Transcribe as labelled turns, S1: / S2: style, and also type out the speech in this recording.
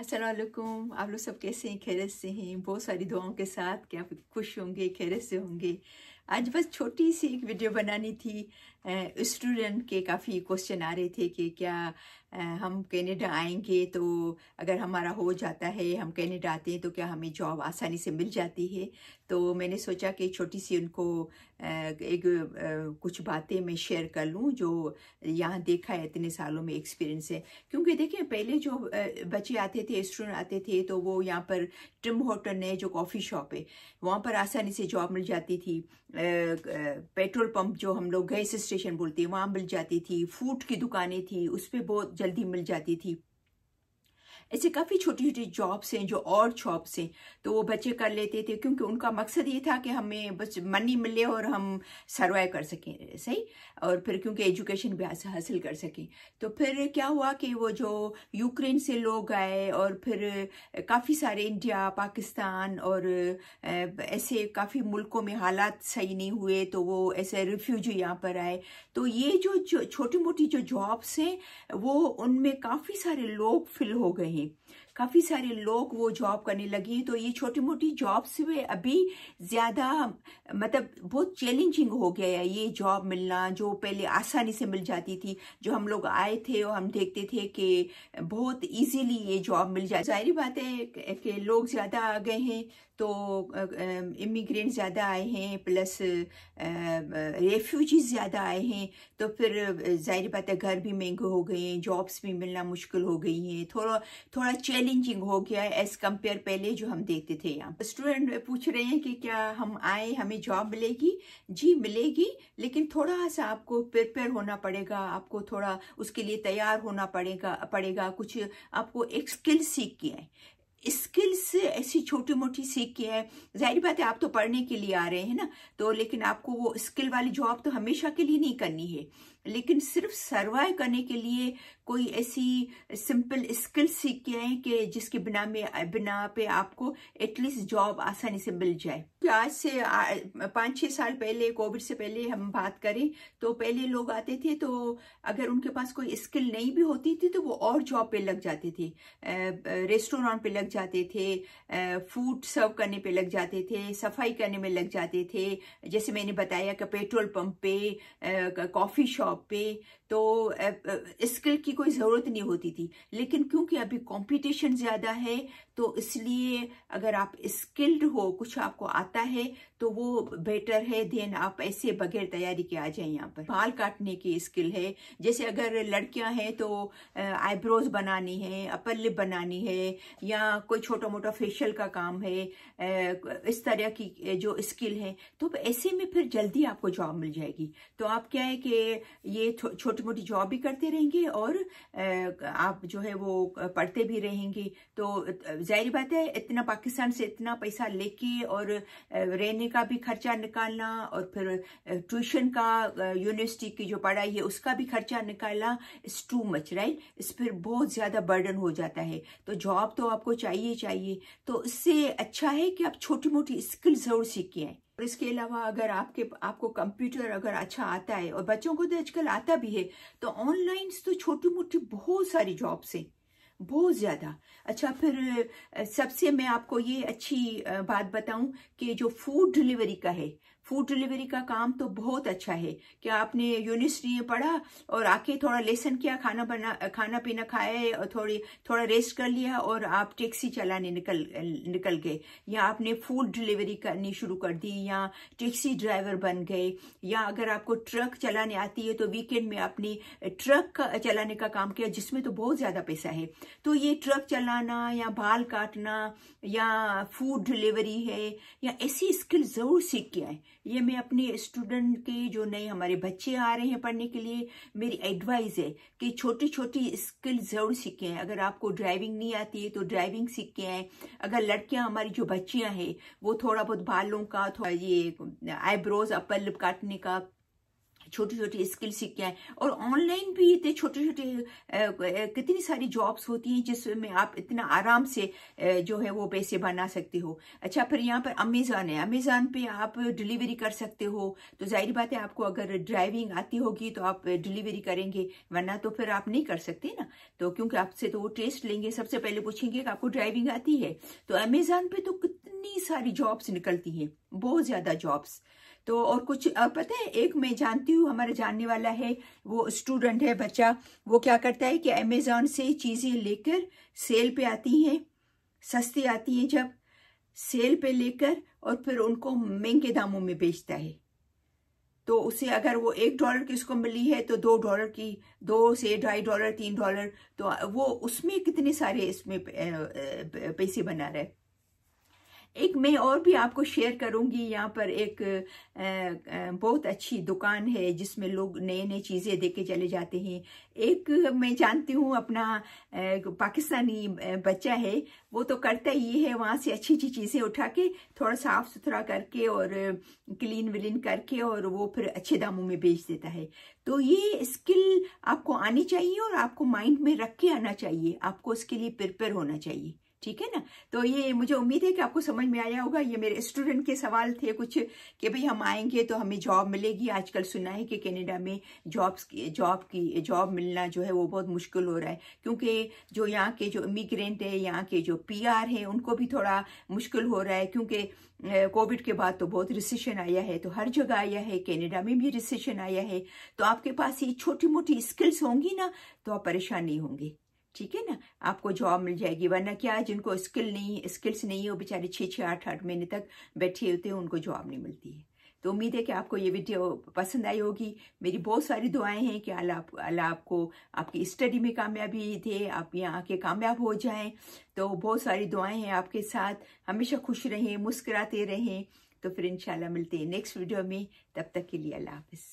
S1: असलकुम आप लोग सब कैसे हैं खैरत से हैं बहुत सारी दुआओं के साथ कि आप खुश होंगे खैरत से होंगे आज बस छोटी सी एक वीडियो बनानी थी स्टूडेंट के काफ़ी क्वेश्चन आ रहे थे कि क्या हम कनाडा आएंगे तो अगर हमारा हो जाता है हम कनाडा आते हैं तो क्या हमें जॉब आसानी से मिल जाती है तो मैंने सोचा कि छोटी सी उनको एक कुछ बातें मैं शेयर कर लूँ जो यहाँ देखा है इतने सालों में एक्सपीरियंस है क्योंकि देखिए पहले जो बच्चे आते थे स्टूडेंट आते थे तो वो यहाँ पर ट्रिम होटल है जो कॉफ़ी शॉप है वहाँ पर आसानी से जॉब मिल जाती थी पेट्रोल पंप जो हम लोग गैस स्टेशन बोलते हैं वहाँ मिल जाती थी फूड की दुकानें थी उस पर बहुत जल्दी मिल जाती थी ऐसे काफ़ी छोटी छोटी जॉब्स हैं जो और जॉब्स हैं तो वो बच्चे कर लेते थे क्योंकि उनका मकसद ये था कि हमें बस मनी मिले और हम सर्वाइव कर सकें सही और फिर क्योंकि एजुकेशन भी हासिल कर सकें तो फिर क्या हुआ कि वो जो यूक्रेन से लोग आए और फिर काफ़ी सारे इंडिया पाकिस्तान और ऐसे काफ़ी मुल्कों में हालात सही नहीं हुए तो वो ऐसे रिफ्यूजी यहाँ पर आए तो ये जो छोटी मोटी जो जॉब्स हैं वो उनमें काफ़ी सारे लोग फिल हो गए हैं हैं काफ़ी सारे लोग वो जॉब करने लगे हैं तो ये छोटी मोटी जॉब से अभी ज़्यादा मतलब बहुत चैलेंजिंग हो गया है ये जॉब मिलना जो पहले आसानी से मिल जाती थी जो हम लोग आए थे और हम देखते थे कि बहुत इजीली ये जॉब मिल जाए जाहिर बात है कि लोग ज़्यादा आ गए हैं तो इमिग्रेंट ज़्यादा आए हैं प्लस रेफ्यूजीज ज़्यादा आए हैं तो फिर जाहिर बात है घर भी महंगे हो गए हैं जॉब्स भी मिलना मुश्किल हो गई हैं थोड़ा थोड़ा चैलेंजिंग हो गया है एज़ कम्पेयर पहले जो हम देखते थे यहाँ स्टूडेंट पूछ रहे हैं कि क्या हम आए हमें जॉब मिलेगी जी मिलेगी लेकिन थोड़ा सा आपको प्रिपेयर होना पड़ेगा आपको थोड़ा उसके लिए तैयार होना पड़ेगा पड़ेगा कुछ आपको एक स्किल सीख के आए स्किल्स ऐसी छोटी मोटी सीख के हैं जाहिर बात है आप तो पढ़ने के लिए आ रहे हैं ना तो लेकिन आपको वो स्किल वाली जॉब तो हमेशा के लिए नहीं करनी है लेकिन सिर्फ सर्वाइव करने के लिए कोई ऐसी सिंपल स्किल सीख के आए कि जिसके बिना में बिना पे आपको एटलीस्ट जॉब आसानी से मिल जाए तो आज से पाँच छः साल पहले कोविड से पहले हम बात करें तो पहले लोग आते थे तो अगर उनके पास कोई स्किल नहीं भी होती थी तो वो और जॉब पे लग जाते थे रेस्टोरेंट पे लग जाते थे फूड सर्व करने पे लग जाते थे सफाई करने में लग जाते थे जैसे मैंने बताया कि पेट्रोल पंप पे कॉफ़ी शॉप पे तो स्किल की कोई ज़रूरत नहीं होती थी लेकिन क्योंकि अभी कंपटीशन ज़्यादा है तो इसलिए अगर आप स्किल्ड हो कुछ आपको आता है तो वो बेटर है देन आप ऐसे बगैर तैयारी के आ जाए यहाँ पर बाल काटने की स्किल है जैसे अगर लड़कियां हैं तो आईब्रोज बनानी है अपर लिप बनानी है या कोई छोटा मोटा फेशियल का काम है इस तरह की जो स्किल है तो ऐसे में फिर जल्दी आपको जॉब मिल जाएगी तो आप क्या है कि ये छोटी मोटी जॉब भी करते रहेंगे और आप जो है वो पढ़ते भी रहेंगे तो जाहिर बात है इतना पाकिस्तान से इतना पैसा लेके और रहने का भी खर्चा निकालना और फिर ट्यूशन का यूनिवर्सिटी की जो पढ़ाई है उसका भी खर्चा निकालना इस टू मच राइट इस पर बहुत ज़्यादा बर्डन हो जाता है तो जॉब तो आपको चाहिए चाहिए तो इससे अच्छा है कि आप छोटी मोटी स्किल ज़रूर सीख के आए और इसके अलावा अगर आपके आपको कंप्यूटर अगर अच्छा आता है और बच्चों को तो आजकल आता भी है तो ऑनलाइन तो छोटी मोटी बहुत सारी जॉब्स हैं बहुत ज़्यादा अच्छा फिर सबसे मैं आपको ये अच्छी बात बताऊं कि जो फूड डिलीवरी का है फूड डिलीवरी का काम तो बहुत अच्छा है क्या आपने यूनिवर्सिटी में पढ़ा और आके थोड़ा लेसन किया खाना बना खाना पीना खाया और थोड़ी थोड़ा रेस्ट कर लिया और आप टैक्सी चलाने निकल निकल गए या आपने फूड डिलीवरी करनी शुरू कर दी या टैक्सी ड्राइवर बन गए या अगर आपको ट्रक चलाने आती है तो वीकेंड में आपने ट्रक का चलाने का काम किया जिसमें तो बहुत ज्यादा पैसा है तो ये ट्रक चलाना या बाल काटना या फूड डिलीवरी है या ऐसी स्किल जरूर सीख के आए ये मैं अपने स्टूडेंट के जो नए हमारे बच्चे आ रहे हैं पढ़ने के लिए मेरी एडवाइस है कि छोटी छोटी स्किल जरूर सीखे हैं अगर आपको ड्राइविंग नहीं आती है तो ड्राइविंग सीख के आए अगर लड़कियां हमारी जो बच्चियां हैं वो थोड़ा बहुत बालों का थोड़ा ये आईब्रोज अपर लिप काटने का छोटी छोटी स्किल सीख के आए और ऑनलाइन भी इतने छोटे छोटे कितनी सारी जॉब्स होती हैं जिसमें आप इतना आराम से जो है वो पैसे बना सकते हो अच्छा फिर यहाँ पर अमेज़ान है अमेज़ान पे आप डिलीवरी कर सकते हो तो जाहिर बात है आपको अगर ड्राइविंग आती होगी तो आप डिलीवरी करेंगे वरना तो फिर आप नहीं कर सकते ना तो क्योंकि आपसे तो वो टेस्ट लेंगे सबसे पहले पूछेंगे कि आपको ड्राइविंग आती है तो अमेज़ान पे तो कितनी सारी जॉब्स निकलती हैं बहुत ज़्यादा जॉब्स तो और कुछ पता है एक मैं जानती हूँ हमारा जानने वाला है वो स्टूडेंट है बच्चा वो क्या करता है कि अमेजोन से चीज़ें लेकर सेल पे आती हैं सस्ती आती हैं जब सेल पे लेकर और फिर उनको महंगे दामों में बेचता है तो उसे अगर वो एक डॉलर की उसको मिली है तो दो डॉलर की दो से ढाई डॉलर तीन डॉलर तो वो उसमें कितने सारे इसमें पैसे बना रहे है एक मैं और भी आपको शेयर करूंगी यहाँ पर एक बहुत अच्छी दुकान है जिसमें लोग नए नए चीज़ें देके चले जाते हैं एक मैं जानती हूँ अपना पाकिस्तानी बच्चा है वो तो करता ही है वहां से अच्छी अच्छी चीज़ें उठा के थोड़ा साफ सुथरा करके और क्लीन विलीन करके और वो फिर अच्छे दामों में बेच देता है तो ये स्किल आपको आनी चाहिए और आपको माइंड में रख के आना चाहिए आपको इसके लिए प्रिपेयर होना चाहिए ठीक है ना तो ये मुझे उम्मीद है कि आपको समझ में आया होगा ये मेरे स्टूडेंट के सवाल थे कुछ कि भाई हम आएंगे तो हमें जॉब मिलेगी आजकल सुना है कि कनाडा में जॉब्स की जॉब की जॉब मिलना जो है वो बहुत मुश्किल हो रहा है क्योंकि जो यहाँ के जो इमिग्रेंट है यहाँ के जो पी हैं उनको भी थोड़ा मुश्किल हो रहा है क्योंकि कोविड के बाद तो बहुत रिसेशन आया है तो हर जगह आया है कनाडा में भी रिसेशन आया है तो आपके पास ये छोटी मोटी स्किल्स होंगी ना तो आप परेशान नहीं होंगे ठीक है ना आपको जॉब मिल जाएगी वरना क्या जिनको स्किल नहीं स्किल्स नहीं है वो बेचारे छः छः आठ आठ महीने तक बैठे होते हैं उनको जॉब नहीं मिलती है तो उम्मीद है कि आपको ये वीडियो पसंद आई होगी मेरी बहुत सारी दुआएं हैं कि अल्लाह आप, अल्लाह आपको आपकी स्टडी में कामयाबी दे आप यहाँ आके कामयाब हो जाएं तो बहुत सारी दुआएं हैं आपके साथ हमेशा खुश रहें मुस्कुराते रहें तो फिर इंशाल्लाह मिलते हैं नेक्स्ट वीडियो में तब तक के लिए अल्लाह हाफिज़